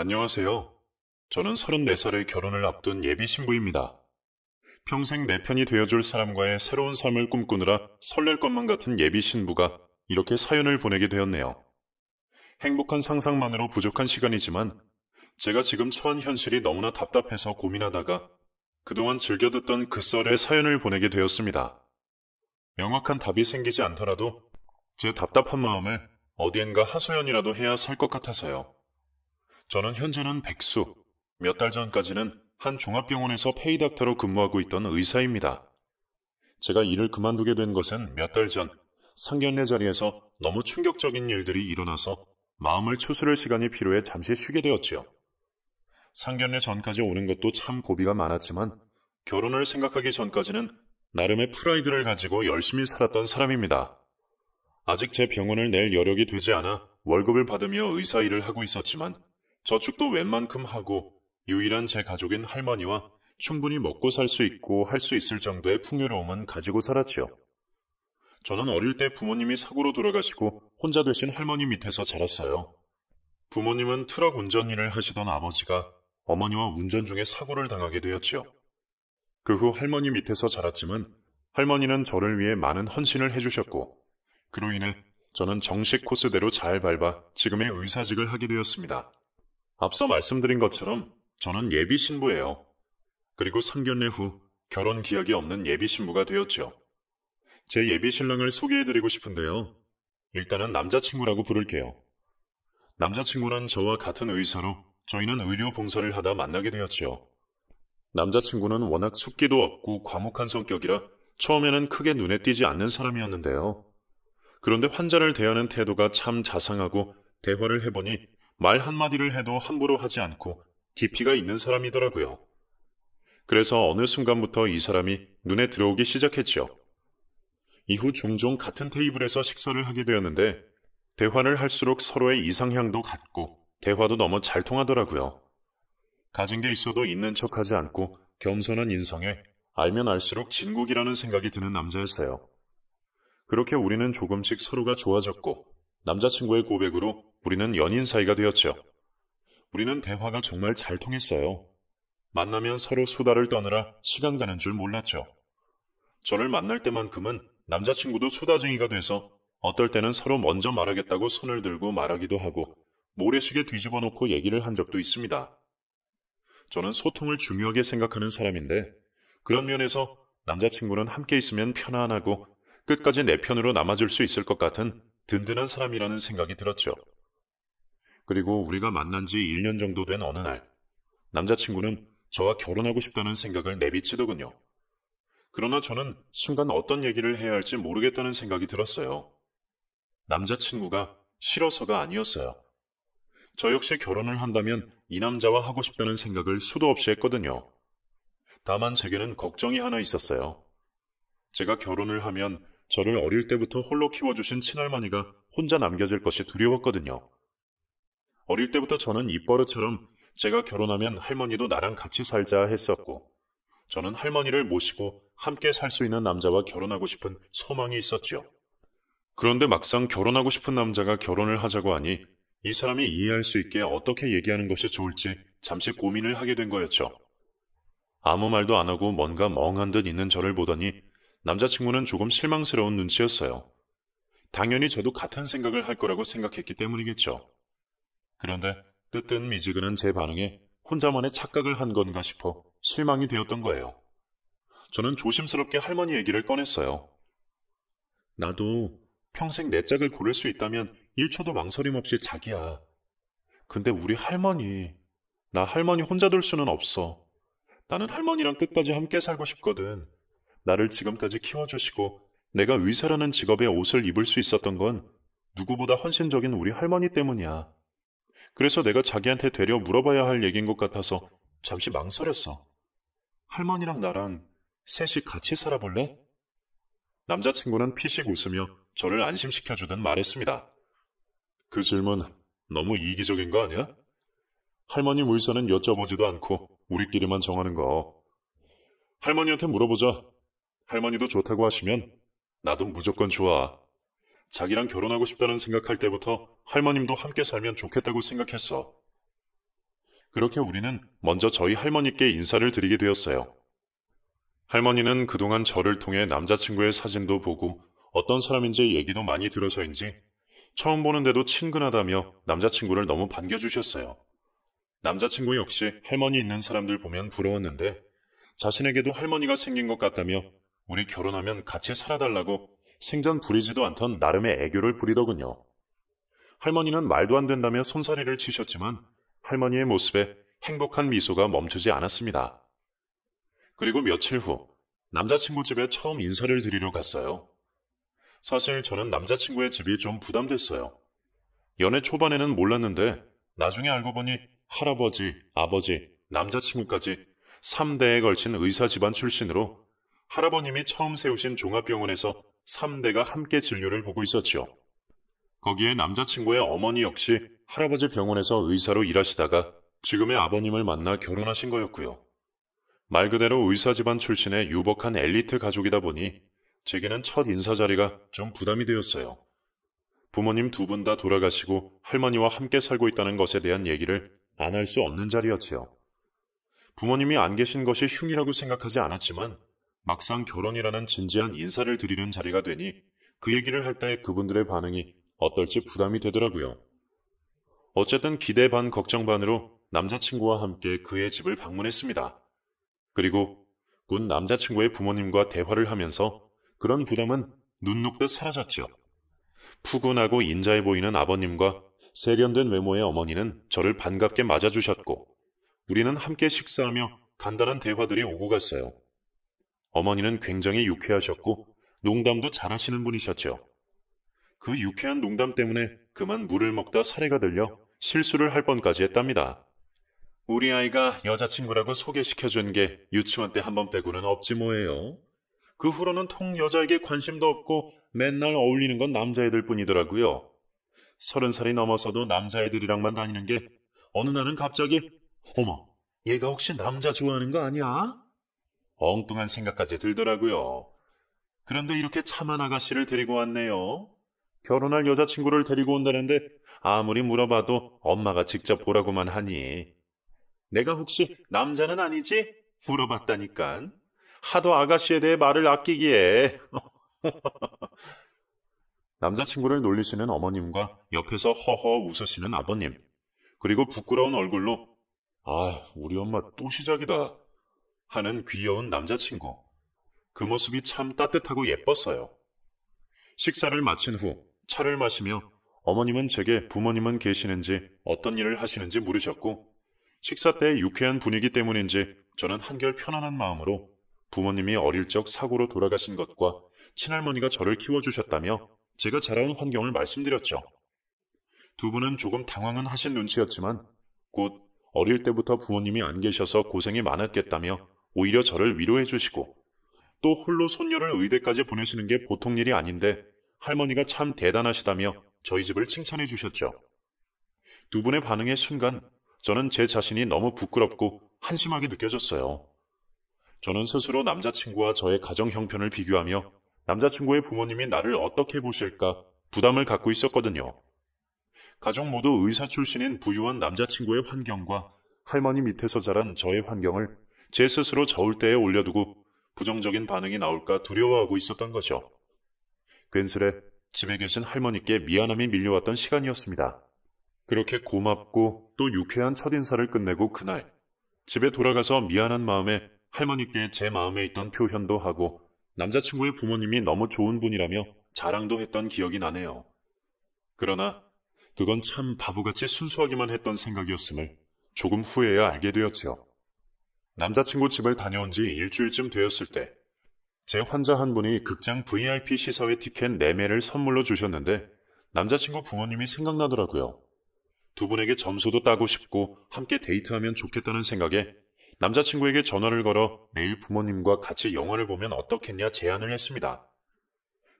안녕하세요. 저는 34살에 결혼을 앞둔 예비 신부입니다. 평생 내 편이 되어줄 사람과의 새로운 삶을 꿈꾸느라 설렐 것만 같은 예비 신부가 이렇게 사연을 보내게 되었네요. 행복한 상상만으로 부족한 시간이지만 제가 지금 처한 현실이 너무나 답답해서 고민하다가 그동안 즐겨 듣던 그 썰의 사연을 보내게 되었습니다. 명확한 답이 생기지 않더라도 제 답답한 마음을 어디엔가 하소연이라도 해야 살 것 같아서요. 저는 현재는 백수, 몇 달 전까지는 한 종합병원에서 페이닥터로 근무하고 있던 의사입니다. 제가 일을 그만두게 된 것은 몇 달 전 상견례 자리에서 너무 충격적인 일들이 일어나서 마음을 추스를 시간이 필요해 잠시 쉬게 되었지요. 상견례 전까지 오는 것도 참 고비가 많았지만 결혼을 생각하기 전까지는 나름의 프라이드를 가지고 열심히 살았던 사람입니다. 아직 제 병원을 낼 여력이 되지 않아 월급을 받으며 의사 일을 하고 있었지만 저축도 웬만큼 하고 유일한 제 가족인 할머니와 충분히 먹고 살 수 있고 할 수 있을 정도의 풍요로움은 가지고 살았지요. 저는 어릴 때 부모님이 사고로 돌아가시고 혼자 되신 할머니 밑에서 자랐어요. 부모님은 트럭 운전 일을 하시던 아버지가 어머니와 운전 중에 사고를 당하게 되었지요. 그 후 할머니 밑에서 자랐지만 할머니는 저를 위해 많은 헌신을 해주셨고 그로 인해 저는 정식 코스대로 잘 밟아 지금의 의사직을 하게 되었습니다. 앞서 말씀드린 것처럼 저는 예비 신부예요. 그리고 3견례 후 결혼 기약이 없는 예비 신부가 되었지요. 제 예비 신랑을 소개해드리고 싶은데요. 일단은 남자친구라고 부를게요. 남자친구는 저와 같은 의사로 저희는 의료 봉사를 하다 만나게 되었지요. 남자친구는 워낙 숙기도 없고 과묵한 성격이라 처음에는 크게 눈에 띄지 않는 사람이었는데요. 그런데 환자를 대하는 태도가 참 자상하고 대화를 해보니 말 한마디를 해도 함부로 하지 않고 깊이가 있는 사람이더라고요. 그래서 어느 순간부터 이 사람이 눈에 들어오기 시작했지요. 이후 종종 같은 테이블에서 식사를 하게 되었는데 대화를 할수록 서로의 이상향도 같고 대화도 너무 잘 통하더라고요. 가진 게 있어도 있는 척하지 않고 겸손한 인성에 알면 알수록 진국이라는 생각이 드는 남자였어요. 그렇게 우리는 조금씩 서로가 좋아졌고 남자친구의 고백으로 우리는 연인 사이가 되었죠. 우리는 대화가 정말 잘 통했어요. 만나면 서로 수다를 떠느라 시간 가는 줄 몰랐죠. 저를 만날 때만큼은 남자친구도 수다쟁이가 돼서 어떨 때는 서로 먼저 말하겠다고 손을 들고 말하기도 하고 모래시계 뒤집어 놓고 얘기를 한 적도 있습니다. 저는 소통을 중요하게 생각하는 사람인데 그런 면에서 남자친구는 함께 있으면 편안하고 끝까지 내 편으로 남아줄 수 있을 것 같은 든든한 사람이라는 생각이 들었죠. 그리고 우리가 만난 지 1년 정도 된 어느 날, 남자친구는 저와 결혼하고 싶다는 생각을 내비치더군요. 그러나 저는 순간 어떤 얘기를 해야 할지 모르겠다는 생각이 들었어요. 남자친구가 싫어서가 아니었어요. 저 역시 결혼을 한다면 이 남자와 하고 싶다는 생각을 수도 없이 했거든요. 다만 제게는 걱정이 하나 있었어요. 제가 결혼을 하면 저를 어릴 때부터 홀로 키워주신 친할머니가 혼자 남겨질 것이 두려웠거든요. 어릴 때부터 저는 입버릇처럼 제가 결혼하면 할머니도 나랑 같이 살자 했었고, 저는 할머니를 모시고 함께 살 수 있는 남자와 결혼하고 싶은 소망이 있었죠. 그런데 막상 결혼하고 싶은 남자가 결혼을 하자고 하니 이 사람이 이해할 수 있게 어떻게 얘기하는 것이 좋을지 잠시 고민을 하게 된 거였죠. 아무 말도 안 하고 뭔가 멍한 듯 있는 저를 보더니 남자친구는 조금 실망스러운 눈치였어요. 당연히 저도 같은 생각을 할 거라고 생각했기 때문이겠죠. 그런데 뜨뜻 미지근한 제 반응에 혼자만의 착각을 한 건가 싶어 실망이 되었던 거예요. 저는 조심스럽게 할머니 얘기를 꺼냈어요. 나도 평생 내 짝을 고를 수 있다면 1초도 망설임 없이 자기야. 근데 우리 할머니, 나 할머니 혼자 둘 수는 없어. 나는 할머니랑 끝까지 함께 살고 싶거든. 나를 지금까지 키워주시고 내가 의사라는 직업에 옷을 입을 수 있었던 건 누구보다 헌신적인 우리 할머니 때문이야. 그래서 내가 자기한테 되려 물어봐야 할 얘기인 것 같아서 잠시 망설였어. 할머니랑 나랑 셋이 같이 살아볼래? 남자친구는 피식 웃으며 저를 안심시켜주듯 말했습니다. 그 질문 너무 이기적인 거 아니야? 할머니물사는 여쭤보지도 않고 우리끼리만 정하는 거. 할머니한테 물어보자. 할머니도 좋다고 하시면 나도 무조건 좋아. 자기랑 결혼하고 싶다는 생각할 때부터 할머님도 함께 살면 좋겠다고 생각했어. 그렇게 우리는 먼저 저희 할머니께 인사를 드리게 되었어요. 할머니는 그동안 저를 통해 남자친구의 사진도 보고 어떤 사람인지 얘기도 많이 들어서인지 처음 보는데도 친근하다며 남자친구를 너무 반겨주셨어요. 남자친구 역시 할머니 있는 사람들 보면 부러웠는데 자신에게도 할머니가 생긴 것 같다며 우리 결혼하면 같이 살아달라고 생전 부리지도 않던 나름의 애교를 부리더군요. 할머니는 말도 안 된다며 손사래를 치셨지만 할머니의 모습에 행복한 미소가 멈추지 않았습니다. 그리고 며칠 후 남자친구 집에 처음 인사를 드리러 갔어요. 사실 저는 남자친구의 집이 좀 부담됐어요. 연애 초반에는 몰랐는데 나중에 알고 보니 할아버지, 아버지, 남자친구까지 3대에 걸친 의사 집안 출신으로 할아버님이 처음 세우신 종합병원에서 3대가 함께 진료를 보고 있었지요 거기에 남자친구의 어머니 역시 할아버지 병원에서 의사로 일하시다가 지금의 아버님을 만나 결혼하신 거였고요. 말 그대로 의사 집안 출신의 유복한 엘리트 가족이다 보니 제게는 첫 인사 자리가 좀 부담이 되었어요. 부모님 두 분 다 돌아가시고 할머니와 함께 살고 있다는 것에 대한 얘기를 안 할 수 없는 자리였지요. 부모님이 안 계신 것이 흉이라고 생각하지 않았지만 막상 결혼이라는 진지한 인사를 드리는 자리가 되니 그 얘기를 할 때 그분들의 반응이 어떨지 부담이 되더라고요. 어쨌든 기대 반 걱정 반으로 남자친구와 함께 그의 집을 방문했습니다. 그리고 곧 남자친구의 부모님과 대화를 하면서 그런 부담은 눈 녹듯 사라졌지요. 푸근하고 인자해 보이는 아버님과 세련된 외모의 어머니는 저를 반갑게 맞아주셨고 우리는 함께 식사하며 간단한 대화들이 오고 갔어요. 어머니는 굉장히 유쾌하셨고 농담도 잘하시는 분이셨죠. 그 유쾌한 농담 때문에 그만 물을 먹다 사례가 들려 실수를 할 뻔까지 했답니다. 우리 아이가 여자친구라고 소개시켜준 게 유치원 때 한 번 빼고는 없지 뭐예요. 그 후로는 통 여자에게 관심도 없고 맨날 어울리는 건 남자애들 뿐이더라고요. 서른 살이 넘어서도 남자애들이랑만 다니는 게 어느 날은 갑자기 어머 얘가 혹시 남자 좋아하는 거 아니야? 엉뚱한 생각까지 들더라고요. 그런데 이렇게 참한 아가씨를 데리고 왔네요. 결혼할 여자친구를 데리고 온다는데 아무리 물어봐도 엄마가 직접 보라고만 하니. 내가 혹시 남자는 아니지? 물어봤다니깐. 하도 아가씨에 대해 말을 아끼기에. 남자친구를 놀리시는 어머님과 옆에서 허허 웃으시는 아버님. 그리고 부끄러운 얼굴로, 아, 우리 엄마 또 시작이다. 하는 귀여운 남자친구. 그 모습이 참 따뜻하고 예뻤어요. 식사를 마친 후 차를 마시며 어머님은 제게 부모님은 계시는지 어떤 일을 하시는지 물으셨고 식사 때 유쾌한 분위기 때문인지 저는 한결 편안한 마음으로 부모님이 어릴 적 사고로 돌아가신 것과 친할머니가 저를 키워주셨다며 제가 자라온 환경을 말씀드렸죠. 두 분은 조금 당황은 하신 눈치였지만 곧 어릴 때부터 부모님이 안 계셔서 고생이 많았겠다며 오히려 저를 위로해 주시고 또 홀로 손녀를 의대까지 보내시는 게 보통 일이 아닌데 할머니가 참 대단하시다며 저희 집을 칭찬해 주셨죠. 두 분의 반응의 순간 저는 제 자신이 너무 부끄럽고 한심하게 느껴졌어요. 저는 스스로 남자친구와 저의 가정 형편을 비교하며 남자친구의 부모님이 나를 어떻게 보실까 부담을 갖고 있었거든요. 가족 모두 의사 출신인 부유한 남자친구의 환경과 할머니 밑에서 자란 저의 환경을 제 스스로 저울대에 올려두고 부정적인 반응이 나올까 두려워하고 있었던 거죠. 괜스레 집에 계신 할머니께 미안함이 밀려왔던 시간이었습니다. 그렇게 고맙고 또 유쾌한 첫인사를 끝내고 그날 집에 돌아가서 미안한 마음에 할머니께 제 마음에 있던 표현도 하고 남자친구의 부모님이 너무 좋은 분이라며 자랑도 했던 기억이 나네요. 그러나 그건 참 바보같이 순수하기만 했던 생각이었음을 조금 후에야 알게 되었지요. 남자친구 집을 다녀온 지 일주일쯤 되었을 때, 제 환자 한 분이 극장 VIP 시사회 티켓 4매를 선물로 주셨는데, 남자친구 부모님이 생각나더라고요. 두 분에게 점수도 따고 싶고, 함께 데이트하면 좋겠다는 생각에, 남자친구에게 전화를 걸어 내일 부모님과 같이 영화를 보면 어떻겠냐 제안을 했습니다.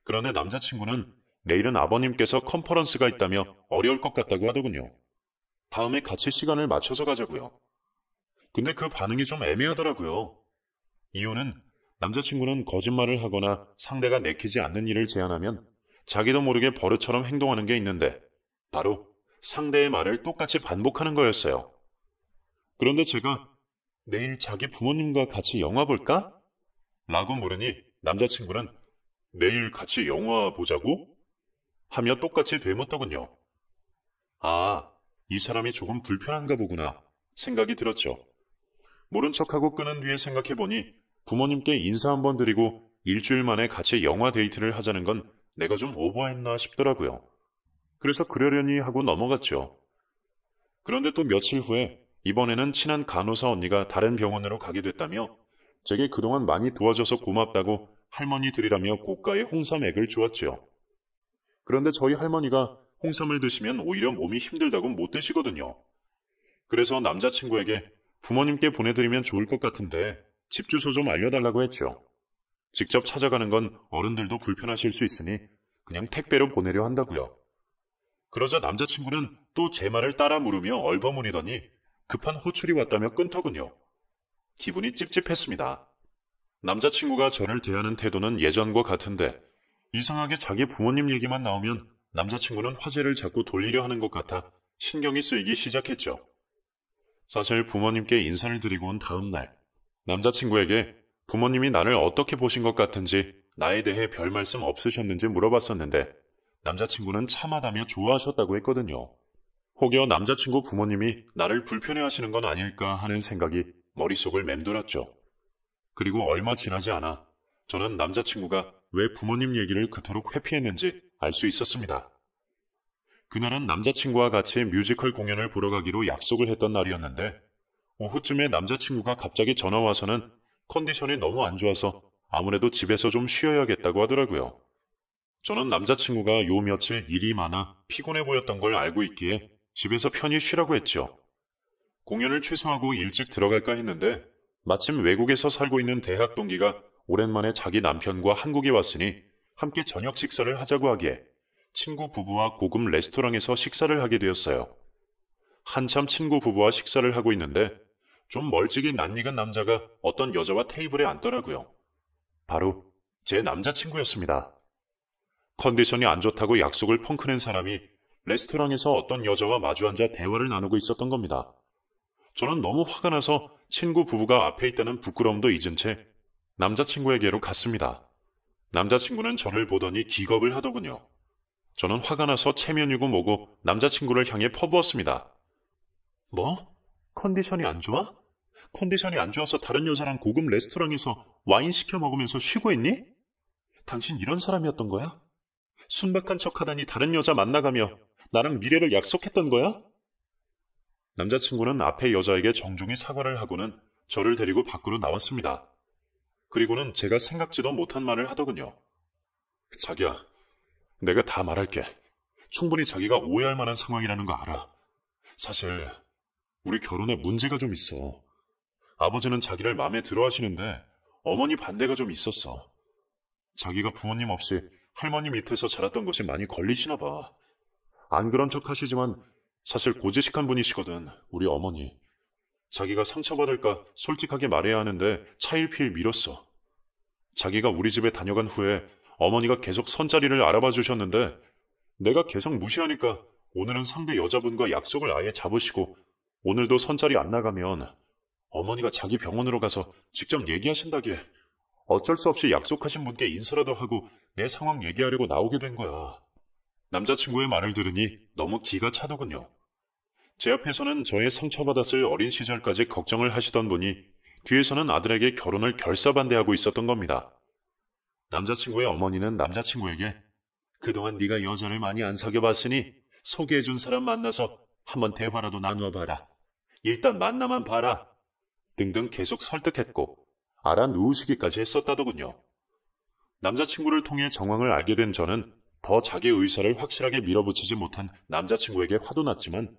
그런데 남자친구는 내일은 아버님께서 컨퍼런스가 있다며 어려울 것 같다고 하더군요. 다음에 같이 시간을 맞춰서 가자고요. 근데 그 반응이 좀 애매하더라고요. 이유는 남자친구는 거짓말을 하거나 상대가 내키지 않는 일을 제안하면 자기도 모르게 버릇처럼 행동하는 게 있는데 바로 상대의 말을 똑같이 반복하는 거였어요. 그런데 제가 내일 자기 부모님과 같이 영화 볼까? 라고 물으니 남자친구는 내일 같이 영화 보자고? 하며 똑같이 되묻더군요. 아, 이 사람이 조금 불편한가 보구나 생각이 들었죠. 모른 척하고 끄는 뒤에 생각해보니 부모님께 인사 한번 드리고 일주일 만에 같이 영화 데이트를 하자는 건 내가 좀 오버했나 싶더라고요. 그래서 그러려니 하고 넘어갔죠. 그런데 또 며칠 후에 이번에는 친한 간호사 언니가 다른 병원으로 가게 됐다며 제게 그동안 많이 도와줘서 고맙다고 할머니들이라며 고가의 홍삼액을 주었지요. 그런데 저희 할머니가 홍삼을 드시면 오히려 몸이 힘들다고 못 드시거든요. 그래서 남자친구에게 부모님께 보내드리면 좋을 것 같은데 집 주소 좀 알려달라고 했죠. 직접 찾아가는 건 어른들도 불편하실 수 있으니 그냥 택배로 보내려 한다고요. 그러자 남자친구는 또 제 말을 따라 물으며 얼버무리더니 급한 호출이 왔다며 끊더군요. 기분이 찝찝했습니다. 남자친구가 저를 대하는 태도는 예전과 같은데 이상하게 자기 부모님 얘기만 나오면 남자친구는 화제를 자꾸 돌리려 하는 것 같아 신경이 쓰이기 시작했죠. 사실 부모님께 인사를 드리고 온 다음 날, 남자친구에게 부모님이 나를 어떻게 보신 것 같은지 나에 대해 별 말씀 없으셨는지 물어봤었는데 남자친구는 참하다며 좋아하셨다고 했거든요. 혹여 남자친구 부모님이 나를 불편해 하시는 건 아닐까 하는 생각이 머릿속을 맴돌았죠. 그리고 얼마 지나지 않아 저는 남자친구가 왜 부모님 얘기를 그토록 회피했는지 알 수 있었습니다. 그날은 남자친구와 같이 뮤지컬 공연을 보러 가기로 약속을 했던 날이었는데 오후쯤에 남자친구가 갑자기 전화 와서는 컨디션이 너무 안 좋아서 아무래도 집에서 좀 쉬어야겠다고 하더라고요. 저는 남자친구가 요 며칠 일이 많아 피곤해 보였던 걸 알고 있기에 집에서 편히 쉬라고 했죠. 공연을 취소하고 일찍 들어갈까 했는데 마침 외국에서 살고 있는 대학 동기가 오랜만에 자기 남편과 한국에 왔으니 함께 저녁 식사를 하자고 하기에 친구 부부와 고급 레스토랑에서 식사를 하게 되었어요. 한참 친구 부부와 식사를 하고 있는데 좀 멀찍이 낯익은 남자가 어떤 여자와 테이블에 앉더라고요. 바로 제 남자친구였습니다. 컨디션이 안 좋다고 약속을 펑크낸 사람이 레스토랑에서 어떤 여자와 마주앉아 대화를 나누고 있었던 겁니다. 저는 너무 화가 나서 친구 부부가 앞에 있다는 부끄러움도 잊은 채 남자친구에게로 갔습니다. 남자친구는 저를 보더니 기겁을 하더군요. 저는 화가 나서 체면이고 뭐고 남자친구를 향해 퍼부었습니다. 뭐? 컨디션이 안 좋아? 컨디션이 안 좋아서 다른 여자랑 고급 레스토랑에서 와인 시켜 먹으면서 쉬고 있니? 당신 이런 사람이었던 거야? 순박한 척 하다니 다른 여자 만나가며 나랑 미래를 약속했던 거야? 남자친구는 앞에 여자에게 정중히 사과를 하고는 저를 데리고 밖으로 나왔습니다. 그리고는 제가 생각지도 못한 말을 하더군요. 자기야, 내가 다 말할게. 충분히 자기가 오해할 만한 상황이라는 거 알아. 사실 우리 결혼에 문제가 좀 있어. 아버지는 자기를 마음에 들어 하시는데 어머니 반대가 좀 있었어. 자기가 부모님 없이 할머니 밑에서 자랐던 것이 많이 걸리시나 봐. 안 그런 척 하시지만 사실 고지식한 분이시거든, 우리 어머니. 자기가 상처받을까 솔직하게 말해야 하는데 차일피일 미뤘어. 자기가 우리 집에 다녀간 후에 어머니가 계속 선자리를 알아봐 주셨는데 내가 계속 무시하니까 오늘은 상대 여자분과 약속을 아예 잡으시고 오늘도 선자리 안 나가면 어머니가 자기 병원으로 가서 직접 얘기하신다기에 어쩔 수 없이 약속하신 분께 인사라도 하고 내 상황 얘기하려고 나오게 된 거야. 남자친구의 말을 들으니 너무 기가 차더군요. 제 앞에서는 저의 상처받았을 어린 시절까지 걱정을 하시던 분이 뒤에서는 아들에게 결혼을 결사반대하고 있었던 겁니다. 남자친구의 어머니는 남자친구에게 그동안 네가 여자를 많이 안 사귀어봤으니 소개해준 사람 만나서 한번 대화라도 나누어봐라. 일단 만나만 봐라. 등등 계속 설득했고 알아 누우시기까지 했었다더군요. 남자친구를 통해 정황을 알게 된 저는 더 자기 의사를 확실하게 밀어붙이지 못한 남자친구에게 화도 났지만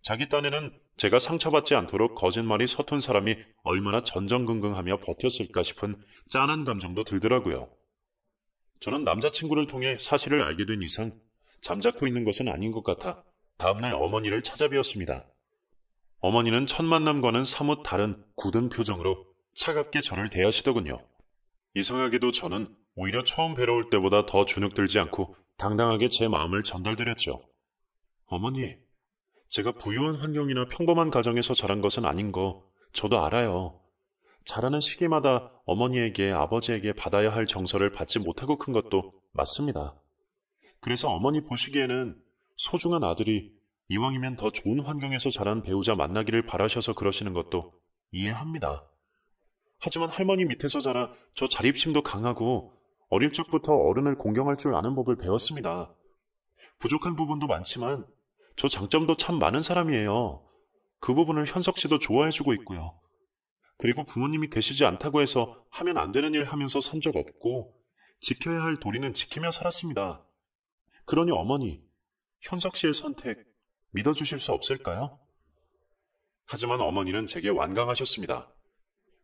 자기 딴에는 제가 상처받지 않도록 거짓말이 서툰 사람이 얼마나 전전긍긍하며 버텼을까 싶은 짠한 감정도 들더라고요. 저는 남자친구를 통해 사실을 알게 된 이상 잠자코 있는 것은 아닌 것 같아 다음날 어머니를 찾아뵈었습니다. 어머니는 첫 만남과는 사뭇 다른 굳은 표정으로 차갑게 저를 대하시더군요. 이상하게도 저는 오히려 처음 뵈러 올 때보다 더 주눅들지 않고 당당하게 제 마음을 전달드렸죠. 어머니, 제가 부유한 환경이나 평범한 가정에서 자란 것은 아닌 거 저도 알아요. 자라는 시기마다 어머니에게 아버지에게 받아야 할 정서를 받지 못하고 큰 것도 맞습니다. 그래서 어머니 보시기에는 소중한 아들이 이왕이면 더 좋은 환경에서 자란 배우자 만나기를 바라셔서 그러시는 것도 이해합니다. 하지만 할머니 밑에서 자라 저 자립심도 강하고 어릴 적부터 어른을 공경할 줄 아는 법을 배웠습니다. 부족한 부분도 많지만 저 장점도 참 많은 사람이에요. 그 부분을 현석 씨도 좋아해주고 있고요. 그리고 부모님이 계시지 않다고 해서 하면 안 되는 일 하면서 산 적 없고 지켜야 할 도리는 지키며 살았습니다. 그러니 어머니, 현석 씨의 선택 믿어주실 수 없을까요? 하지만 어머니는 제게 완강하셨습니다.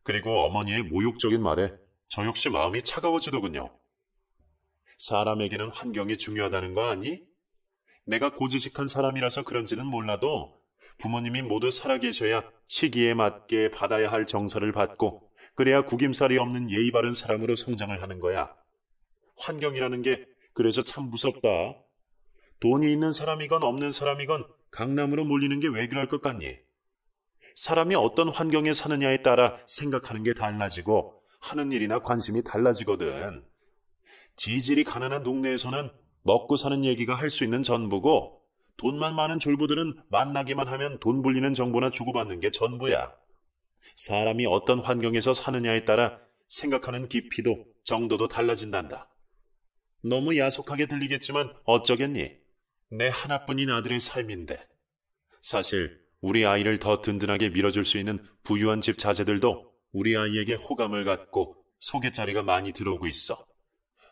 그리고 어머니의 모욕적인 말에 저 역시 마음이 차가워지더군요. 사람에게는 환경이 중요하다는 거 아니? 내가 고지식한 사람이라서 그런지는 몰라도 부모님이 모두 살아계셔야 시기에 맞게 받아야 할 정서를 받고 그래야 구김살이 없는 예의 바른 사람으로 성장을 하는 거야. 환경이라는 게 그래서 참 무섭다. 돈이 있는 사람이건 없는 사람이건 강남으로 몰리는 게 왜 그럴 것 같니? 사람이 어떤 환경에 사느냐에 따라 생각하는 게 달라지고 하는 일이나 관심이 달라지거든. 지질이 가난한 동네에서는 먹고 사는 얘기가 할 수 있는 전부고 돈만 많은 졸부들은 만나기만 하면 돈 불리는 정보나 주고받는 게 전부야. 사람이 어떤 환경에서 사느냐에 따라 생각하는 깊이도 정도도 달라진단다. 너무 야속하게 들리겠지만 어쩌겠니? 내 하나뿐인 아들의 삶인데. 사실 우리 아이를 더 든든하게 밀어줄 수 있는 부유한 집 자제들도 우리 아이에게 호감을 갖고 소개자리가 많이 들어오고 있어.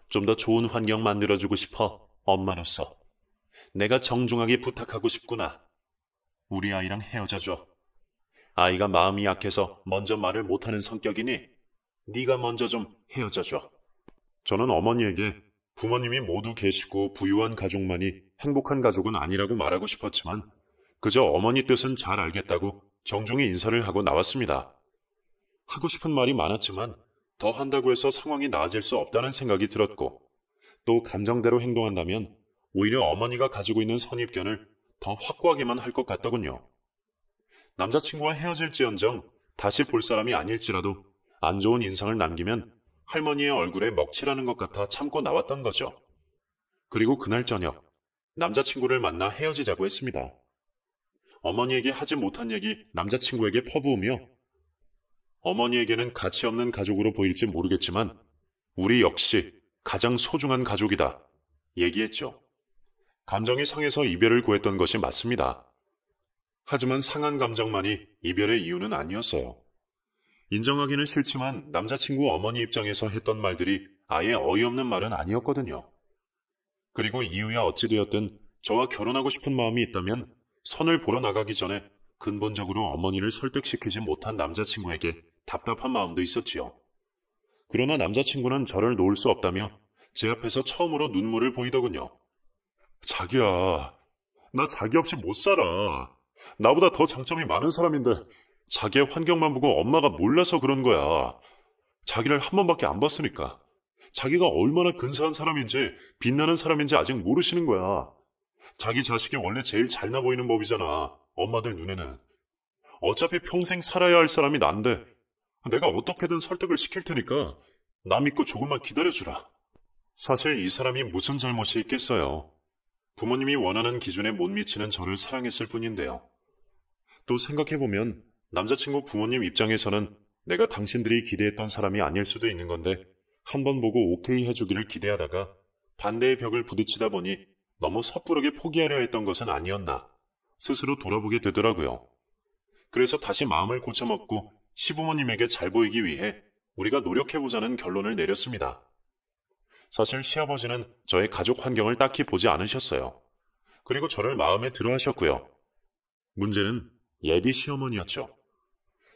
좀 더 좋은 환경 만들어주고 싶어 엄마로서. 내가 정중하게 부탁하고 싶구나. 우리 아이랑 헤어져줘. 아이가 마음이 약해서 먼저 말을 못하는 성격이니 네가 먼저 좀 헤어져줘. 저는 어머니에게 부모님이 모두 계시고 부유한 가족만이 행복한 가족은 아니라고 말하고 싶었지만 그저 어머니 뜻은 잘 알겠다고 정중히 인사를 하고 나왔습니다. 하고 싶은 말이 많았지만 더 한다고 해서 상황이 나아질 수 없다는 생각이 들었고 또 감정대로 행동한다면 오히려 어머니가 가지고 있는 선입견을 더 확고하게만 할 것 같더군요. 남자친구와 헤어질지언정 다시 볼 사람이 아닐지라도 안 좋은 인상을 남기면 할머니의 얼굴에 먹칠하는 것 같아 참고 나왔던 거죠. 그리고 그날 저녁 남자친구를 만나 헤어지자고 했습니다. 어머니에게 하지 못한 얘기 남자친구에게 퍼부으며 어머니에게는 가치 없는 가족으로 보일지 모르겠지만 우리 역시 가장 소중한 가족이다 얘기했죠. 감정이 상해서 이별을 구했던 것이 맞습니다. 하지만 상한 감정만이 이별의 이유는 아니었어요. 인정하기는 싫지만 남자친구 어머니 입장에서 했던 말들이 아예 어이없는 말은 아니었거든요. 그리고 이유야 어찌되었든 저와 결혼하고 싶은 마음이 있다면 선을 보러 나가기 전에 근본적으로 어머니를 설득시키지 못한 남자친구에게 답답한 마음도 있었지요. 그러나 남자친구는 저를 놓을 수 없다며 제 앞에서 처음으로 눈물을 보이더군요. 자기야, 나 자기 없이 못 살아. 나보다 더 장점이 많은 사람인데 자기의 환경만 보고 엄마가 몰라서 그런 거야. 자기를 한 번밖에 안 봤으니까. 자기가 얼마나 근사한 사람인지 빛나는 사람인지 아직 모르시는 거야. 자기 자식이 원래 제일 잘나 보이는 법이잖아. 엄마들 눈에는. 어차피 평생 살아야 할 사람이 난데 내가 어떻게든 설득을 시킬 테니까 나 믿고 조금만 기다려주라. 사실 이 사람이 무슨 잘못이 있겠어요. 부모님이 원하는 기준에 못 미치는 저를 사랑했을 뿐인데요. 또 생각해보면 남자친구 부모님 입장에서는 내가 당신들이 기대했던 사람이 아닐 수도 있는 건데 한번 보고 오케이 해주기를 기대하다가 반대의 벽을 부딪히다 보니 너무 섣부르게 포기하려 했던 것은 아니었나 스스로 돌아보게 되더라고요. 그래서 다시 마음을 고쳐먹고 시부모님에게 잘 보이기 위해 우리가 노력해보자는 결론을 내렸습니다. 사실 시아버지는 저의 가족 환경을 딱히 보지 않으셨어요. 그리고 저를 마음에 들어 하셨고요. 문제는 예비 시어머니였죠.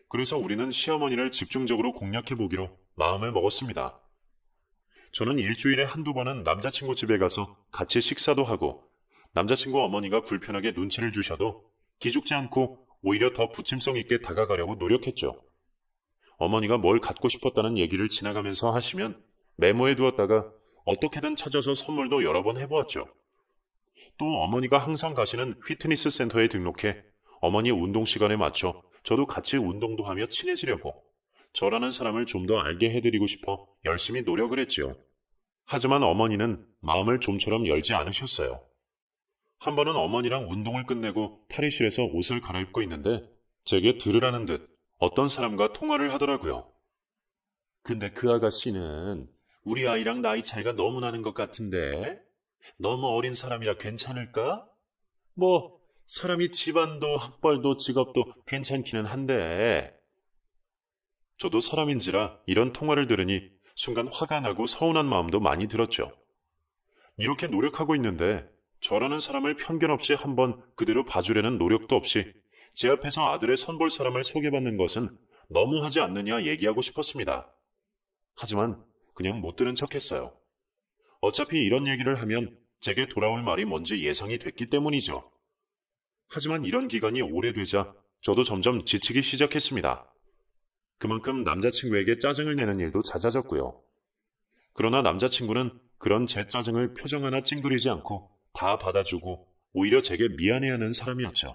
그래서 우리는 시어머니를 집중적으로 공략해 보기로 마음을 먹었습니다. 저는 일주일에 한두 번은 남자친구 집에 가서 같이 식사도 하고 남자친구 어머니가 불편하게 눈치를 주셔도 기죽지 않고 오히려 더 부침성 있게 다가가려고 노력했죠. 어머니가 뭘 갖고 싶었다는 얘기를 지나가면서 하시면 메모해 두었다가 어떻게든 찾아서 선물도 여러 번 해보았죠. 또 어머니가 항상 가시는 휘트니스 센터에 등록해 어머니 운동 시간에 맞춰 저도 같이 운동도 하며 친해지려고 저라는 사람을 좀 더 알게 해드리고 싶어 열심히 노력을 했지요. 하지만 어머니는 마음을 좀처럼 열지 않으셨어요. 한 번은 어머니랑 운동을 끝내고 탈의실에서 옷을 갈아입고 있는데 제게 들으라는 듯 어떤 사람과 통화를 하더라고요. 근데 그 아가씨는 우리 아이랑 나이 차이가 너무 나는 것 같은데 너무 어린 사람이라 괜찮을까? 뭐 사람이 집안도 학벌도 직업도 괜찮기는 한데 저도 사람인지라 이런 통화를 들으니 순간 화가 나고 서운한 마음도 많이 들었죠. 이렇게 노력하고 있는데 저라는 사람을 편견 없이 한번 그대로 봐주려는 노력도 없이 제 앞에서 아들의 선볼 사람을 소개받는 것은 너무하지 않느냐 얘기하고 싶었습니다. 하지만 그냥 못 들은 척 했어요. 어차피 이런 얘기를 하면 제게 돌아올 말이 뭔지 예상이 됐기 때문이죠. 하지만 이런 기간이 오래되자 저도 점점 지치기 시작했습니다. 그만큼 남자친구에게 짜증을 내는 일도 잦아졌고요. 그러나 남자친구는 그런 제 짜증을 표정 하나 찡그리지 않고 다 받아주고 오히려 제게 미안해하는 사람이었죠.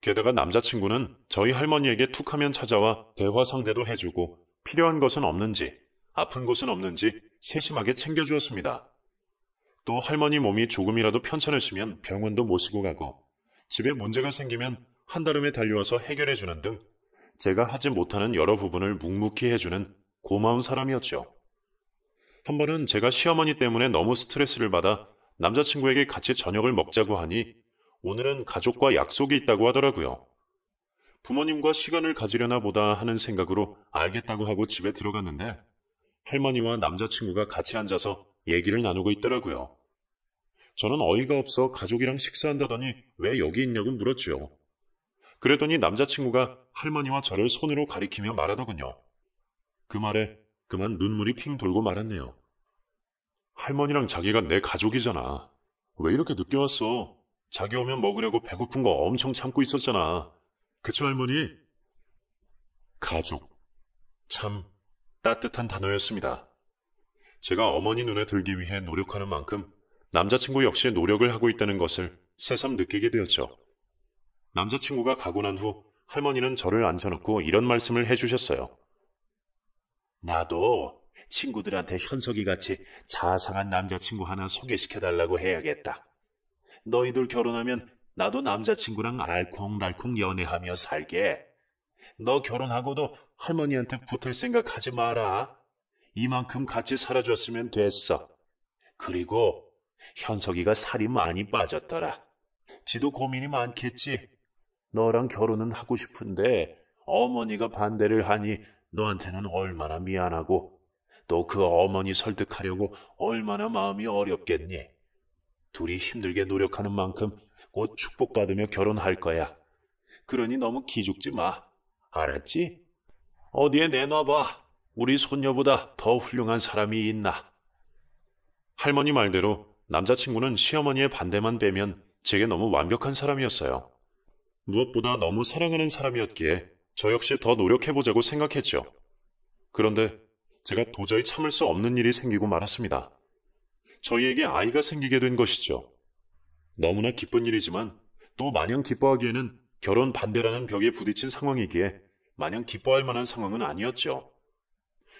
게다가 남자친구는 저희 할머니에게 툭하면 찾아와 대화 상대도 해주고 필요한 것은 없는지 아픈 곳은 없는지 세심하게 챙겨주었습니다. 또 할머니 몸이 조금이라도 편찮으시면 병원도 모시고 가고 집에 문제가 생기면 한달음에 달려와서 해결해 주는 등 제가 하지 못하는 여러 부분을 묵묵히 해주는 고마운 사람이었죠. 한 번은 제가 시어머니 때문에 너무 스트레스를 받아 남자친구에게 같이 저녁을 먹자고 하니 오늘은 가족과 약속이 있다고 하더라고요. 부모님과 시간을 가지려나 보다 하는 생각으로 알겠다고 하고 집에 들어갔는데 할머니와 남자친구가 같이 앉아서 얘기를 나누고 있더라고요. 저는 어이가 없어 가족이랑 식사한다더니 왜 여기 있냐고 물었지요. 그랬더니 남자친구가 할머니와 저를 손으로 가리키며 말하더군요. 그 말에 그만 눈물이 핑 돌고 말았네요. 할머니랑 자기가 내 가족이잖아. 왜 이렇게 늦게 왔어? 자기 오면 먹으려고 배고픈 거 엄청 참고 있었잖아. 그쵸, 할머니? 가족. 참, 따뜻한 단어였습니다. 제가 어머니 눈에 들기 위해 노력하는 만큼 남자친구 역시 노력을 하고 있다는 것을 새삼 느끼게 되었죠. 남자친구가 가고 난 후 할머니는 저를 앉혀놓고 이런 말씀을 해주셨어요. 나도 친구들한테 현석이 같이 자상한 남자친구 하나 소개시켜달라고 해야겠다. 너희들 결혼하면 나도 남자친구랑 알콩달콩 연애하며 살게. 너 결혼하고도 할머니한테 붙을 생각하지 마라. 이만큼 같이 살아줬으면 됐어. 그리고 현석이가 살이 많이 빠졌더라. 지도 고민이 많겠지. 너랑 결혼은 하고 싶은데 어머니가 반대를 하니 너한테는 얼마나 미안하고 또 그 어머니 설득하려고 얼마나 마음이 어렵겠니. 둘이 힘들게 노력하는 만큼 곧 축복받으며 결혼할 거야. 그러니 너무 기죽지 마. 알았지? 어디에 내놔봐. 우리 손녀보다 더 훌륭한 사람이 있나. 할머니 말대로 남자친구는 시어머니의 반대만 빼면 제게 너무 완벽한 사람이었어요. 무엇보다 너무 사랑하는 사람이었기에 저 역시 더 노력해보자고 생각했죠. 그런데 제가 도저히 참을 수 없는 일이 생기고 말았습니다. 저희에게 아이가 생기게 된 것이죠. 너무나 기쁜 일이지만 또 마냥 기뻐하기에는 결혼 반대라는 벽에 부딪힌 상황이기에 마냥 기뻐할 만한 상황은 아니었죠.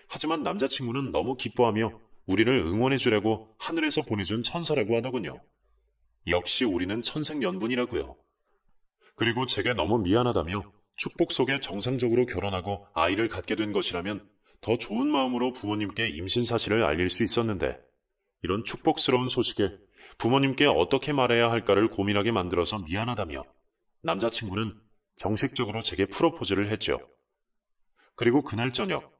하지만 남자친구는 너무 기뻐하며 우리를 응원해주려고 하늘에서 보내준 천사라고 하더군요. 역시 우리는 천생연분이라고요. 그리고 제게 너무 미안하다며 축복 속에 정상적으로 결혼하고 아이를 갖게 된 것이라면 더 좋은 마음으로 부모님께 임신 사실을 알릴 수 있었는데 이런 축복스러운 소식에 부모님께 어떻게 말해야 할까를 고민하게 만들어서 미안하다며 남자친구는 정식적으로 제게 프로포즈를 했죠. 그리고 그날 저녁,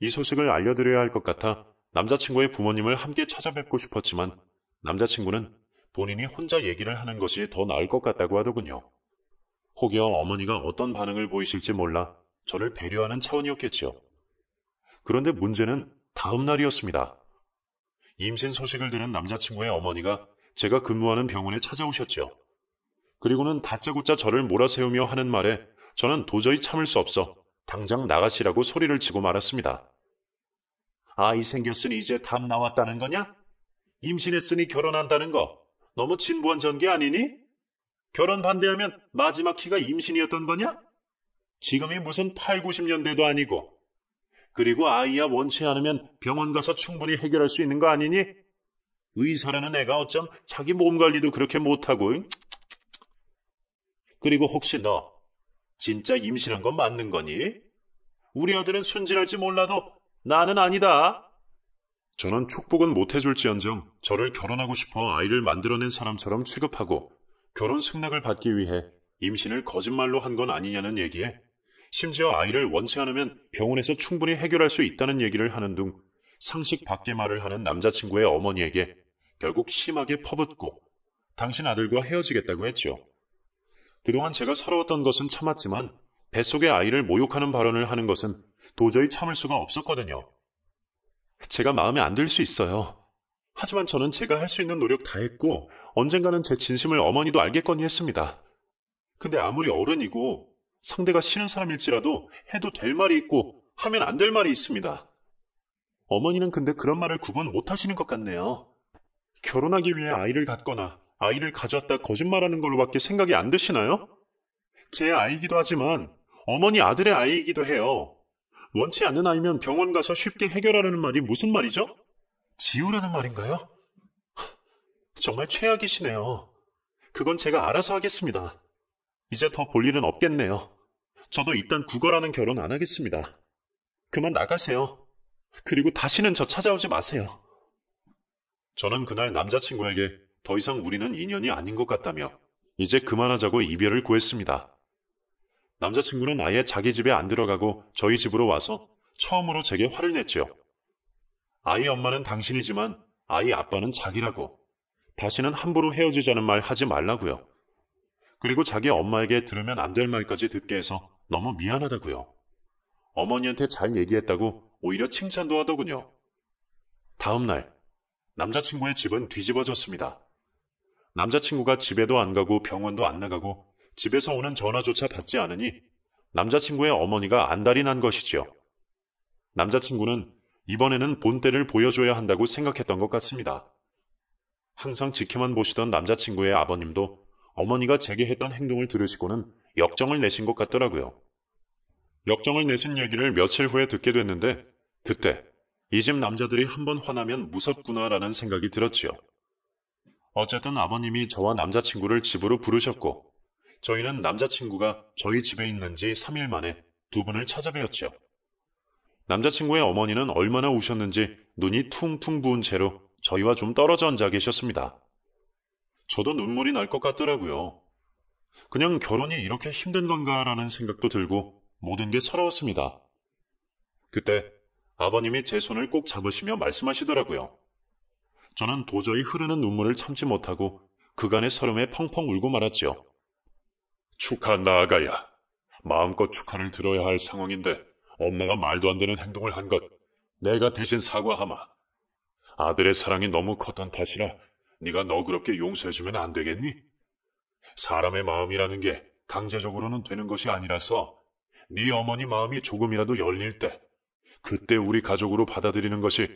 이 소식을 알려드려야 할 것 같아 남자친구의 부모님을 함께 찾아뵙고 싶었지만 남자친구는 본인이 혼자 얘기를 하는 것이 더 나을 것 같다고 하더군요. 혹여 어머니가 어떤 반응을 보이실지 몰라 저를 배려하는 차원이었겠지요. 그런데 문제는 다음 날이었습니다. 임신 소식을 들은 남자친구의 어머니가 제가 근무하는 병원에 찾아오셨지요. 그리고는 다짜고짜 저를 몰아세우며 하는 말에 저는 도저히 참을 수 없어 당장 나가시라고 소리를 치고 말았습니다. 아이 생겼으니 이제 답 나왔다는 거냐? 임신했으니 결혼한다는 거 너무 진부한 전개 아니니? 결혼 반대하면 마지막 키가 임신이었던 거냐? 지금이 무슨 8, 90년대도 아니고. 그리고 아이야 원치 않으면 병원 가서 충분히 해결할 수 있는 거 아니니? 의사라는 애가 어쩜 자기 몸 관리도 그렇게 못하고 그리고 혹시 너 진짜 임신한 건 맞는 거니? 우리 아들은 순진할지 몰라도 나는 아니다. 저는 축복은 못해줄지언정 저를 결혼하고 싶어 아이를 만들어낸 사람처럼 취급하고 결혼 승낙을 받기 위해 임신을 거짓말로 한 건 아니냐는 얘기에 심지어 아이를 원치 않으면 병원에서 충분히 해결할 수 있다는 얘기를 하는 등 상식 밖의 말을 하는 남자친구의 어머니에게 결국 심하게 퍼붓고 당신 아들과 헤어지겠다고 했죠. 그동안 제가 살러왔던 것은 참았지만 뱃속의 아이를 모욕하는 발언을 하는 것은 도저히 참을 수가 없었거든요. 제가 마음에 안 들 수 있어요. 하지만 저는 제가 할 수 있는 노력 다 했고 언젠가는 제 진심을 어머니도 알겠거니 했습니다. 근데 아무리 어른이고 상대가 싫은 사람일지라도 해도 될 말이 있고 하면 안 될 말이 있습니다. 어머니는 근데 그런 말을 구분 못 하시는 것 같네요. 결혼하기 위해 아이를 갖거나 아이를 가져왔다 거짓말하는 걸로밖에 생각이 안 드시나요? 제 아이기도 하지만 어머니 아들의 아이이기도 해요. 원치 않는 아이면 병원 가서 쉽게 해결하라는 말이 무슨 말이죠? 지우라는 말인가요? 정말 최악이시네요. 그건 제가 알아서 하겠습니다. 이제 더 볼 일은 없겠네요. 저도 일단 구걸하는 결혼 안 하겠습니다. 그만 나가세요. 그리고 다시는 저 찾아오지 마세요. 저는 그날 남자친구에게 더 이상 우리는 인연이 아닌 것 같다며 이제 그만하자고 이별을 구했습니다. 남자친구는 아예 자기 집에 안 들어가고 저희 집으로 와서 처음으로 제게 화를 냈지요. 아이 엄마는 당신이지만 아이 아빠는 자기라고. 다시는 함부로 헤어지자는 말 하지 말라고요. 그리고 자기 엄마에게 들으면 안 될 말까지 듣게 해서 너무 미안하다고요. 어머니한테 잘 얘기했다고 오히려 칭찬도 하더군요. 다음 날 남자친구의 집은 뒤집어졌습니다. 남자친구가 집에도 안 가고 병원도 안 나가고 집에서 오는 전화조차 받지 않으니 남자친구의 어머니가 안달이 난 것이지요. 남자친구는 이번에는 본때를 보여줘야 한다고 생각했던 것 같습니다. 항상 지켜만 보시던 남자친구의 아버님도 어머니가 제게 했던 행동을 들으시고는 역정을 내신 것 같더라고요. 역정을 내신 얘기를 며칠 후에 듣게 됐는데 그때 이 집 남자들이 한번 화나면 무섭구나라는 생각이 들었지요. 어쨌든 아버님이 저와 남자친구를 집으로 부르셨고 저희는 남자친구가 저희 집에 있는지 3일 만에 두 분을 찾아뵈었지요. 남자친구의 어머니는 얼마나 우셨는지 눈이 퉁퉁 부은 채로 저희와 좀 떨어져 앉아 계셨습니다. 저도 눈물이 날 것 같더라고요. 그냥 결혼이 이렇게 힘든 건가라는 생각도 들고 모든 게 서러웠습니다. 그때 아버님이 제 손을 꼭 잡으시며 말씀하시더라고요. 저는 도저히 흐르는 눈물을 참지 못하고 그간의 서름에 펑펑 울고 말았지요. 축하 나아가야. 마음껏 축하를 들어야 할 상황인데 엄마가 말도 안 되는 행동을 한 것. 내가 대신 사과하마. 아들의 사랑이 너무 컸던 탓이라 네가 너그럽게 용서해주면 안 되겠니? 사람의 마음이라는 게 강제적으로는 되는 것이 아니라서 네 어머니 마음이 조금이라도 열릴 때 그때 우리 가족으로 받아들이는 것이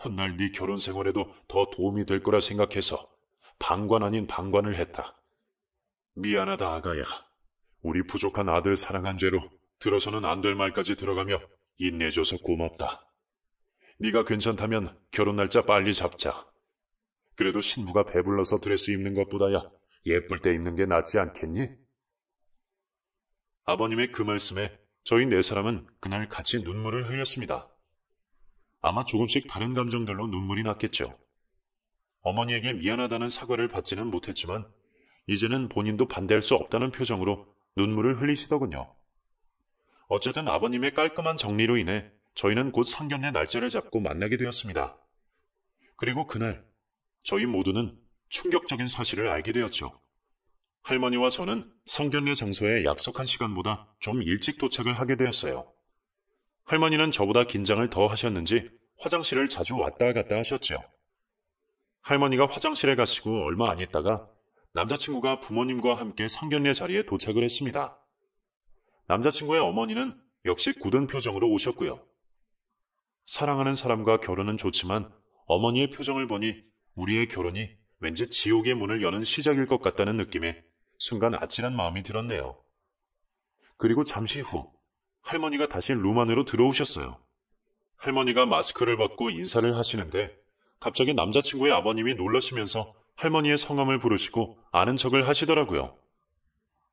훗날 네 결혼 생활에도 더 도움이 될 거라 생각해서 방관 아닌 방관을 했다. 미안하다, 아가야. 우리 부족한 아들 사랑한 죄로 들어서는 안 될 말까지 들어가며 인내줘서 고맙다. 네가 괜찮다면 결혼 날짜 빨리 잡자. 그래도 신부가 배불러서 드레스 입는 것보다야 예쁠 때 입는 게 낫지 않겠니? 아버님의 그 말씀에 저희 네 사람은 그날 같이 눈물을 흘렸습니다. 아마 조금씩 다른 감정들로 눈물이 났겠죠. 어머니에게 미안하다는 사과를 받지는 못했지만 이제는 본인도 반대할 수 없다는 표정으로 눈물을 흘리시더군요. 어쨌든 아버님의 깔끔한 정리로 인해 저희는 곧 상견례 날짜를 잡고 만나게 되었습니다. 그리고 그날 저희 모두는 충격적인 사실을 알게 되었죠. 할머니와 저는 성견례 장소에 약속한 시간보다 좀 일찍 도착을 하게 되었어요. 할머니는 저보다 긴장을 더 하셨는지 화장실을 자주 왔다 갔다 하셨지요. 할머니가 화장실에 가시고 얼마 안 있다가 남자친구가 부모님과 함께 상견례 자리에 도착을 했습니다. 남자친구의 어머니는 역시 굳은 표정으로 오셨고요. 사랑하는 사람과 결혼은 좋지만 어머니의 표정을 보니 우리의 결혼이 왠지 지옥의 문을 여는 시작일 것 같다는 느낌에 순간 아찔한 마음이 들었네요. 그리고 잠시 후 할머니가 다시 룸 안으로 들어오셨어요. 할머니가 마스크를 벗고 인사를 하시는데 갑자기 남자친구의 아버님이 놀라시면서 할머니의 성함을 부르시고 아는 척을 하시더라고요.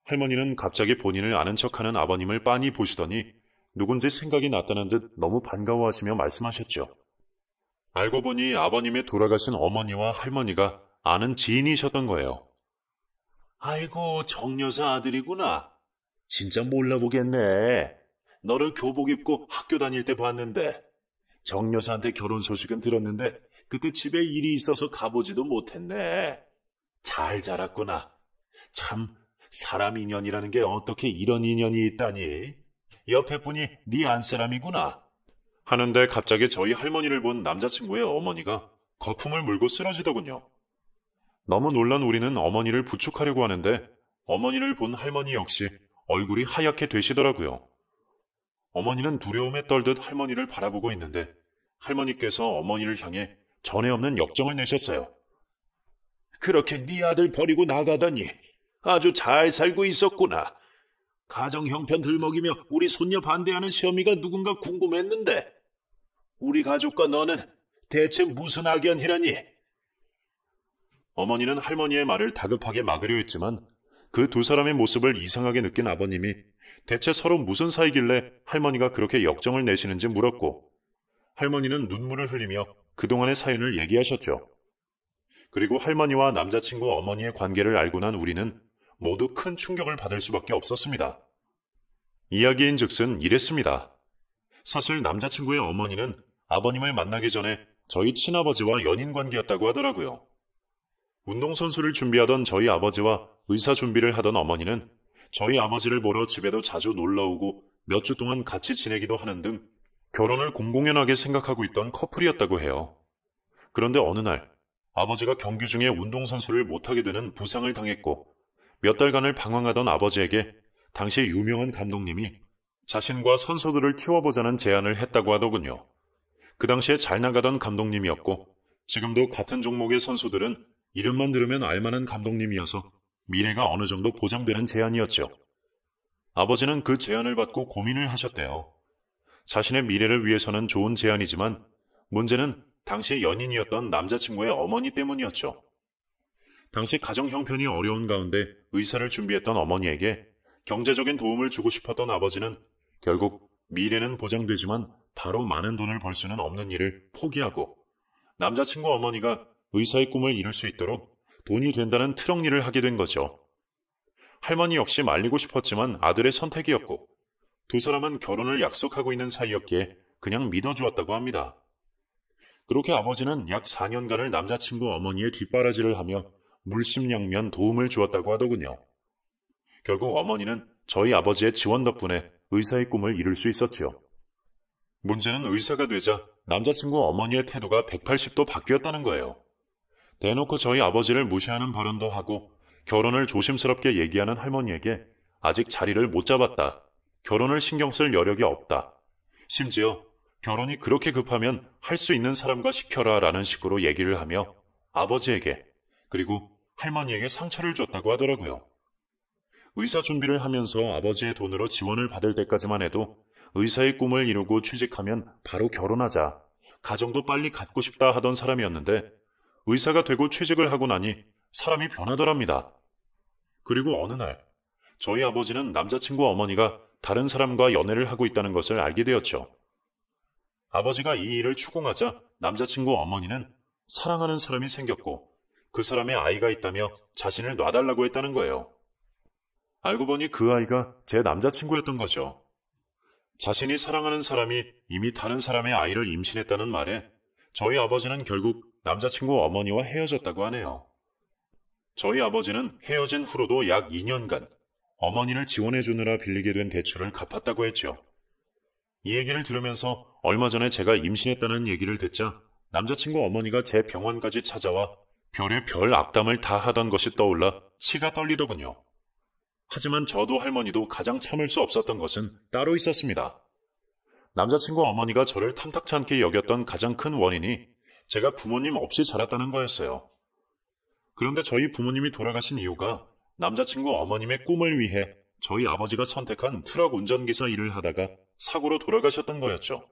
할머니는 갑자기 본인을 아는 척하는 아버님을 빤히 보시더니 누군지 생각이 났다는 듯 너무 반가워하시며 말씀하셨죠. 알고 보니 아버님의 돌아가신 어머니와 할머니가 아는 지인이셨던 거예요. 아이고, 정여사 아들이구나. 진짜 몰라보겠네. 너를 교복 입고 학교 다닐 때 봤는데 정 여사한테 결혼 소식은 들었는데 그때 집에 일이 있어서 가보지도 못했네. 잘 자랐구나. 참 사람 인연이라는 게 어떻게 이런 인연이 있다니. 옆에 분이 네 안사람이구나. 하는데 갑자기 저희 할머니를 본 남자친구의 어머니가 거품을 물고 쓰러지더군요. 너무 놀란 우리는 어머니를 부축하려고 하는데 어머니를 본 할머니 역시 얼굴이 하얗게 되시더라고요. 어머니는 두려움에 떨듯 할머니를 바라보고 있는데 할머니께서 어머니를 향해 전에 없는 역정을 내셨어요. 그렇게 네 아들 버리고 나가다니 아주 잘 살고 있었구나. 가정 형편 들먹이며 우리 손녀 반대하는 시어미가 누군가 궁금했는데 우리 가족과 너는 대체 무슨 악연이라니? 어머니는 할머니의 말을 다급하게 막으려 했지만 그 두 사람의 모습을 이상하게 느낀 아버님이 대체 서로 무슨 사이길래 할머니가 그렇게 역정을 내시는지 물었고 할머니는 눈물을 흘리며 그동안의 사연을 얘기하셨죠. 그리고 할머니와 남자친구 어머니의 관계를 알고 난 우리는 모두 큰 충격을 받을 수밖에 없었습니다. 이야기인 즉슨 이랬습니다. 사실 남자친구의 어머니는 아버님을 만나기 전에 저희 친아버지와 연인 관계였다고 하더라고요. 운동선수를 준비하던 저희 아버지와 의사 준비를 하던 어머니는 저희 아버지를 보러 집에도 자주 놀러오고 몇 주 동안 같이 지내기도 하는 등 결혼을 공공연하게 생각하고 있던 커플이었다고 해요. 그런데 어느 날 아버지가 경기 중에 운동선수를 못하게 되는 부상을 당했고 몇 달간을 방황하던 아버지에게 당시 유명한 감독님이 자신과 선수들을 키워보자는 제안을 했다고 하더군요. 그 당시에 잘 나가던 감독님이었고 지금도 같은 종목의 선수들은 이름만 들으면 알만한 감독님이어서 미래가 어느 정도 보장되는 제안이었죠. 아버지는 그 제안을 받고 고민을 하셨대요. 자신의 미래를 위해서는 좋은 제안이지만 문제는 당시 연인이었던 남자친구의 어머니 때문이었죠. 당시 가정 형편이 어려운 가운데 의사를 준비했던 어머니에게 경제적인 도움을 주고 싶었던 아버지는 결국 미래는 보장되지만 바로 많은 돈을 벌 수는 없는 일을 포기하고 남자친구 어머니가 의사의 꿈을 이룰 수 있도록 돈이 된다는 트럭일을 하게 된 거죠. 할머니 역시 말리고 싶었지만 아들의 선택이었고 두 사람은 결혼을 약속하고 있는 사이였기에 그냥 믿어주었다고 합니다. 그렇게 아버지는 약 4년간을 남자친구 어머니의 뒷바라지를 하며 물심양면 도움을 주었다고 하더군요. 결국 어머니는 저희 아버지의 지원 덕분에 의사의 꿈을 이룰 수 있었지요. 문제는 의사가 되자 남자친구 어머니의 태도가 180도 바뀌었다는 거예요. 대놓고 저희 아버지를 무시하는 발언도 하고 결혼을 조심스럽게 얘기하는 할머니에게 아직 자리를 못 잡았다. 결혼을 신경 쓸 여력이 없다. 심지어 결혼이 그렇게 급하면 할 수 있는 사람과 시켜라 라는 식으로 얘기를 하며 아버지에게 그리고 할머니에게 상처를 줬다고 하더라고요. 의사 준비를 하면서 아버지의 돈으로 지원을 받을 때까지만 해도 의사의 꿈을 이루고 취직하면 바로 결혼하자. 가정도 빨리 갖고 싶다 하던 사람이었는데 의사가 되고 취직을 하고 나니 사람이 변하더랍니다. 그리고 어느 날 저희 아버지는 남자친구 어머니가 다른 사람과 연애를 하고 있다는 것을 알게 되었죠. 아버지가 이 일을 추궁하자 남자친구 어머니는 사랑하는 사람이 생겼고 그 사람의 아이가 있다며 자신을 놔달라고 했다는 거예요. 알고 보니 그 아이가 제 남자친구였던 거죠. 자신이 사랑하는 사람이 이미 다른 사람의 아이를 임신했다는 말에 저희 아버지는 결국 남자친구 어머니와 헤어졌다고 하네요. 저희 아버지는 헤어진 후로도 약 2년간 어머니를 지원해 주느라 빌리게 된 대출을 갚았다고 했죠. 이 얘기를 들으면서 얼마 전에 제가 임신했다는 얘기를 듣자 남자친구 어머니가 제 병원까지 찾아와 별의 별 악담을 다 하던 것이 떠올라 치가 떨리더군요. 하지만 저도 할머니도 가장 참을 수 없었던 것은 따로 있었습니다. 남자친구 어머니가 저를 탐탁치 않게 여겼던 가장 큰 원인이 제가 부모님 없이 자랐다는 거였어요. 그런데 저희 부모님이 돌아가신 이유가 남자친구 어머님의 꿈을 위해 저희 아버지가 선택한 트럭 운전기사 일을 하다가 사고로 돌아가셨던 거였죠.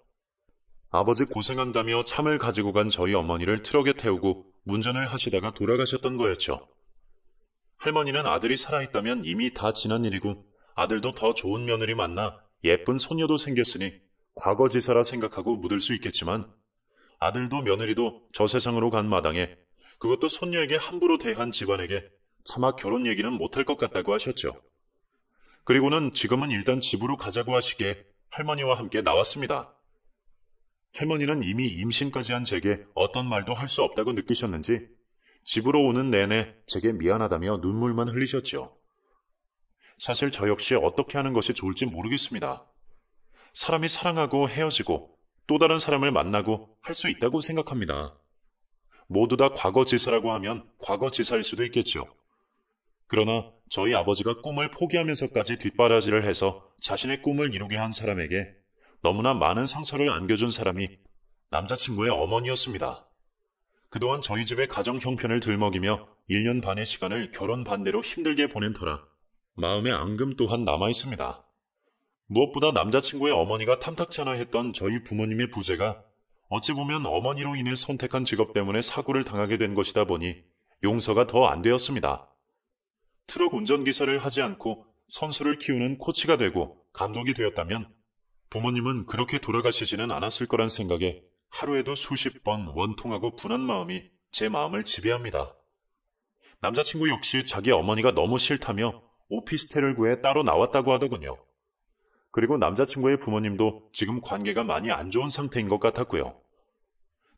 아버지 고생한다며 참을 가지고 간 저희 어머니를 트럭에 태우고 운전을 하시다가 돌아가셨던 거였죠. 할머니는 아들이 살아있다면 이미 다 지난 일이고 아들도 더 좋은 며느리 만나 예쁜 손녀도 생겼으니 과거 지사라 생각하고 묻을 수 있겠지만 아들도 며느리도 저 세상으로 간 마당에 그것도 손녀에게 함부로 대한 집안에게 차마 결혼 얘기는 못할 것 같다고 하셨죠. 그리고는 지금은 일단 집으로 가자고 하시게 할머니와 함께 나왔습니다. 할머니는 이미 임신까지 한 제게 어떤 말도 할 수 없다고 느끼셨는지 집으로 오는 내내 제게 미안하다며 눈물만 흘리셨죠 사실 저 역시 어떻게 하는 것이 좋을지 모르겠습니다. 사람이 사랑하고 헤어지고 또 다른 사람을 만나고 할 수 있다고 생각합니다. 모두 다 과거 지사라고 하면 과거 지사일 수도 있겠죠. 그러나 저희 아버지가 꿈을 포기하면서까지 뒷바라지를 해서 자신의 꿈을 이루게 한 사람에게 너무나 많은 상처를 안겨준 사람이 남자친구의 어머니였습니다. 그동안 저희 집의 가정 형편을 들먹이며 1년 반의 시간을 결혼 반대로 힘들게 보낸 터라 마음의 앙금 또한 남아 있습니다. 무엇보다 남자친구의 어머니가 탐탁치 않아 했던 저희 부모님의 부재가 어찌 보면 어머니로 인해 선택한 직업 때문에 사고를 당하게 된 것이다 보니 용서가 더 안 되었습니다. 트럭 운전기사를 하지 않고 선수를 키우는 코치가 되고 감독이 되었다면 부모님은 그렇게 돌아가시지는 않았을 거란 생각에 하루에도 수십 번 원통하고 분한 마음이 제 마음을 지배합니다. 남자친구 역시 자기 어머니가 너무 싫다며 오피스텔을 구해 따로 나왔다고 하더군요. 그리고 남자친구의 부모님도 지금 관계가 많이 안 좋은 상태인 것 같았고요.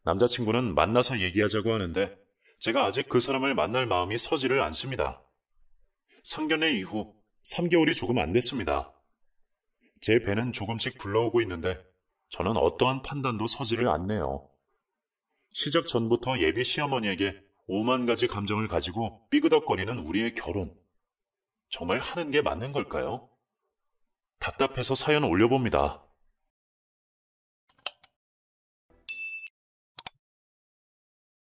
남자친구는 만나서 얘기하자고 하는데 제가 아직 그 사람을 만날 마음이 서지를 않습니다. 상견례 이후 3개월이 조금 안 됐습니다. 제 배는 조금씩 불러오고 있는데 저는 어떠한 판단도 서지를 않네요. 시작 전부터 예비 시어머니에게 5만 가지 감정을 가지고 삐그덕거리는 우리의 결혼. 정말 하는 게 맞는 걸까요? 답답해서 사연 올려봅니다.